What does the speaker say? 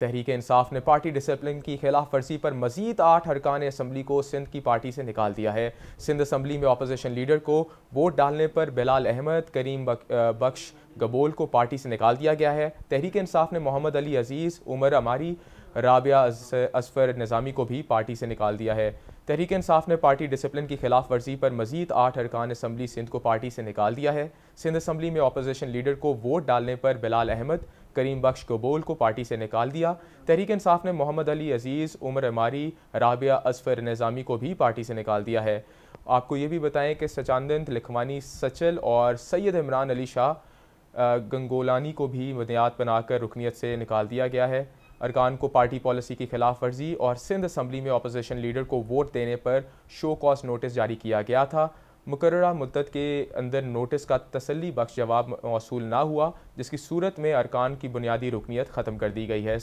तहरीक इंसाफ ने party discipline की खिलाफ वर्जी पर मजीद आठ अरकान असम्बली को सिंध की पार्टी से निकाल दिया है सिंध असम्बली में अपोजिशन लीडर को वोट डालने पर बिलाल अहमद करीम बख्श गबोल को पार्टी से निकाल दिया गया है तहरीक इंसाफ ने मोहम्मद अली अजीज़ उमर अमारी राबिया असफर निज़ामी को भी पार्टी से निकाल दिया है तहरीक इंसाफ ने पार्टी डिसिप्लिन की खिलाफ वर्जी पर मजीद आठ अरकान असम्बली सिंध को पार्टी से निकाल दिया है सिंध असम्बली में अपोजिशन लीडर को वोट डालने पर बिलाल अहमद करीम बख्श कबूल को पार्टी से निकाल दिया तहरीक इंसाफ ने मोहम्मद अली अजीज़ उमर अमारी राबिया असफर निज़ामी को भी पार्टी से निकाल दिया है आपको ये भी बताएं कि सचानंद लिखवानी सचल और सैयद इमरान अली शाह गंगोलानी को भी बुनियाद बनाकर रुकनीत से निकाल दिया गया है अरकान को पार्टी पॉलिसी की खिलाफ वर्जी और सिंध असम्बली में अपोजिशन लीडर को वोट देने पर शो कॉस नोटिस जारी किया गया था मुकर मदत के अंदर नोटिस का तसली बख्श जवाब मौसू ना हुआ जिसकी सूरत में अरकान की बुनियादी रुकनीत ख़त्म कर दी गई है